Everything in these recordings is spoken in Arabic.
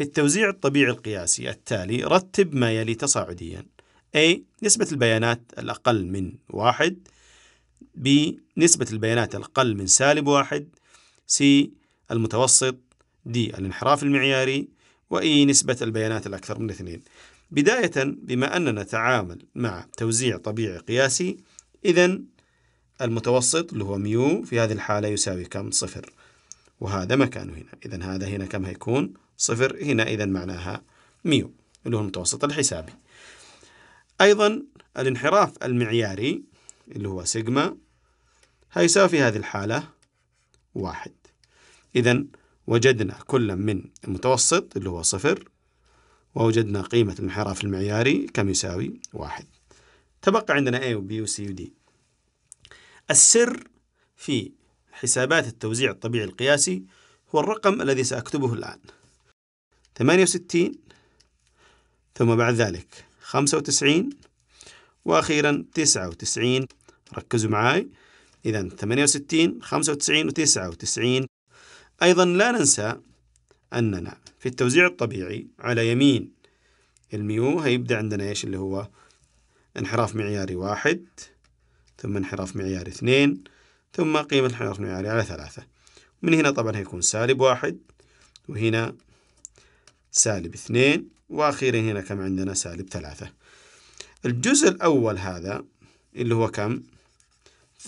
في التوزيع الطبيعي القياسي التالي رتب ما يلي تصاعديا A نسبة البيانات الأقل من واحد B نسبة البيانات الأقل من سالب واحد C المتوسط D الانحراف المعياري وإي e، نسبة البيانات الأكثر من اثنين بداية بما أننا نتعامل مع توزيع طبيعي قياسي إذا المتوسط اللي هو ميو في هذه الحالة يساوي كم صفر وهذا مكانه هنا إذا هذا هنا كم هيكون صفر هنا إذا معناها ميو اللي هو المتوسط الحسابي أيضا الانحراف المعياري اللي هو سيجما هيساوي في هذه الحالة واحد إذا وجدنا كل من المتوسط اللي هو صفر ووجدنا قيمة الانحراف المعياري كم يساوي واحد تبقى عندنا A و B و C و D السر في حسابات التوزيع الطبيعي القياسي هو الرقم الذي سأكتبه الآن 68 ثم بعد ذلك 95 وأخيرا 99 ركزوا معي إذا 68 95 و 99 أيضا لا ننسى أننا في التوزيع الطبيعي على يمين الميو هيبدأ عندنا إيش اللي هو انحراف معياري واحد ثم انحراف معياري اثنين ثم قيمة حنعرف نعلي على ثلاثة من هنا طبعا هيكون سالب واحد وهنا سالب اثنين وأخيرا هنا كم عندنا سالب ثلاثة الجزء الأول هذا اللي هو كم؟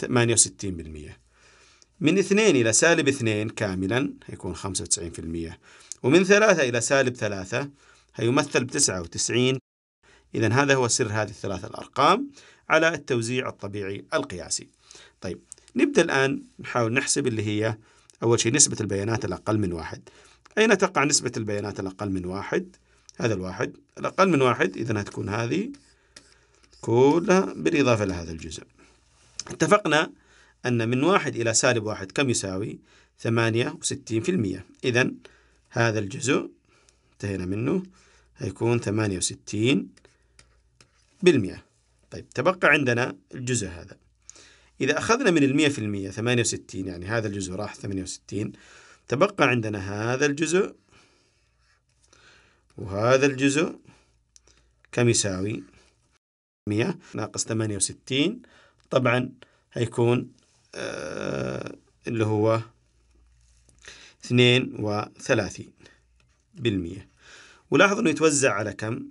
68% من اثنين إلى سالب اثنين كاملا هيكون 95% ومن ثلاثة إلى سالب ثلاثة هيمثل بتسعة وتسعين إذا هذا هو سر هذه الثلاثة الأرقام على التوزيع الطبيعي القياسي طيب نبدأ الآن نحاول نحسب اللي هي أول شيء نسبة البيانات الأقل من واحد أين تقع نسبة البيانات الأقل من واحد؟ هذا الواحد الأقل من واحد إذا هتكون هذه كلها بالإضافة لهذا الجزء اتفقنا أن من واحد إلى سالب واحد كم يساوي؟ ثمانية وستين في المية إذا هذا الجزء انتهينا منه هيكون ثمانية وستين بالمئة طيب تبقى عندنا الجزء هذا إذا أخذنا من المية في المية ثمانية وستين يعني هذا الجزء راح ثمانية وستين تبقى عندنا هذا الجزء وهذا الجزء كم يساوي مية ناقص ثمانية وستين طبعا هيكون آه اللي هو اثنين وثلاثين بالمية ولاحظ أنه يتوزع على كم؟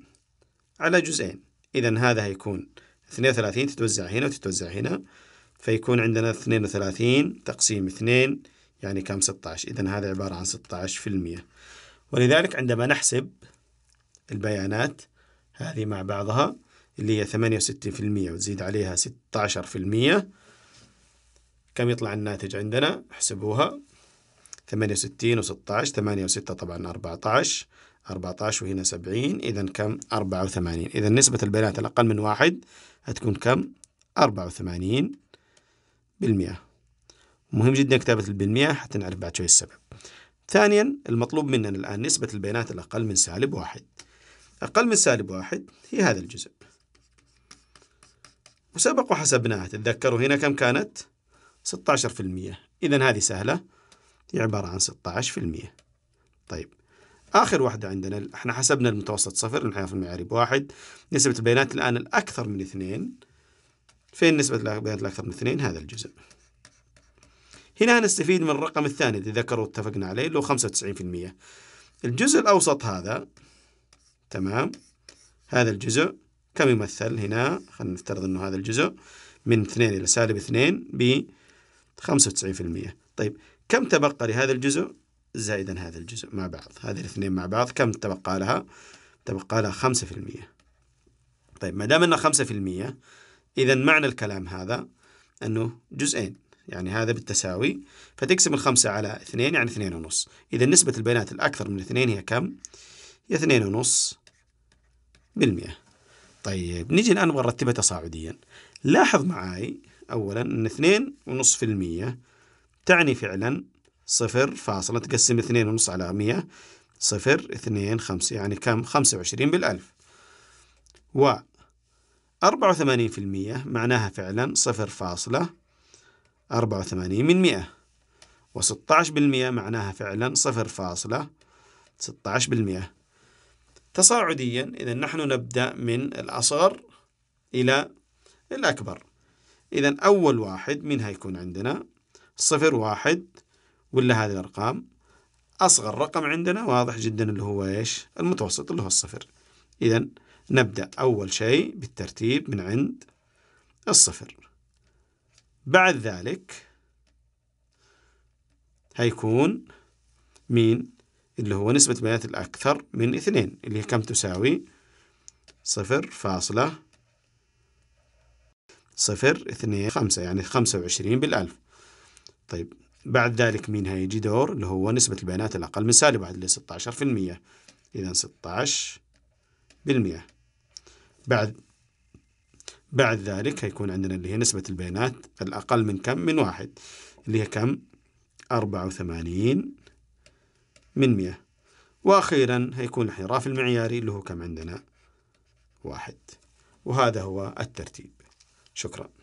على جزئين إذا هذا هيكون اثنين وثلاثين تتوزع هنا وتتوزع هنا فيكون عندنا 32 تقسيم 2 يعني كم 16 إذا هذا عبارة عن 16% ولذلك عندما نحسب البيانات هذه مع بعضها اللي هي 68% وتزيد عليها 16% كم يطلع الناتج عندنا احسبوها 68 و16 8 و6 طبعا 14 14 وهنا 70 إذا كم 84 إذا نسبة البيانات الأقل من واحد هتكون كم 84 بالمئة مهم جدا كتابة بالمئة حتى نعرف بعد شوي السبب ثانيا المطلوب مننا الآن نسبة البيانات الأقل من سالب واحد أقل من سالب واحد هي هذا الجزء وسبق وحسبناها تتذكروا هنا كم كانت 16% إذا هذه سهلة هي عبارة عن 16% طيب آخر واحدة عندنا احنا حسبنا المتوسط صفر نحن في المعيار بواحد نسبة البيانات الآن الأكثر من اثنين فين نسبة بيانات الأكثر من اثنين هذا الجزء هنا نستفيد من الرقم الثاني اللي ذكره واتفقنا عليه اللي هو 95% الجزء الأوسط هذا تمام هذا الجزء كم يمثل هنا خلينا نفترض أنه هذا الجزء من 2 إلى سالب 2 بـ 95% طيب كم تبقى لهذا الجزء زائدا هذا الجزء مع بعض هذه الاثنين مع بعض كم تبقى لها تبقى لها 5% طيب ما دام أنها 5% إذا معنى الكلام هذا أنه جزئين يعني هذا بالتساوي فتقسم الخمسة على اثنين يعني اثنين ونص إذا نسبة البيانات الأكثر من اثنين هي كم؟ هي اثنين ونص بالمئة طيب نجي الآن نبغى نرتبها تصاعديا لاحظ معاي أولا أن اثنين ونص في المية تعني فعلا صفر فاصلة تقسم اثنين ونص على مية صفر اثنين خمسة يعني كم خمسة وعشرين بالألف و أربعة وثمانين في المية معناها فعلا صفر فاصلة أربعة وثمانين من مئة وستة عشر بالمئة معناها فعلا صفر فاصلة ستة عشر بالمئة تصاعديا إذا نحن نبدأ من الأصغر إلى الأكبر إذا أول واحد منها يكون عندنا صفر واحد ولا هذه الأرقام أصغر رقم عندنا واضح جدا اللي هو إيش المتوسط اللي هو الصفر إذا نبدأ أول شيء بالترتيب من عند الصفر بعد ذلك هيكون مين اللي هو نسبة البيانات الأكثر من اثنين اللي هي كم تساوي صفر فاصلة صفر اثنين خمسة يعني خمسة وعشرين بالألف طيب بعد ذلك مين هيجي دور اللي هو نسبة البيانات الأقل من سالب واحد اللي هي ستاشر في المية إذا ستاش بالمية بعد بعد ذلك هيكون عندنا اللي هي نسبة البيانات الأقل من كم من واحد اللي هي كم أربعة وثمانين من مئة وأخيرا هيكون الانحراف المعياري اللي هو كم عندنا واحد وهذا هو الترتيب شكراً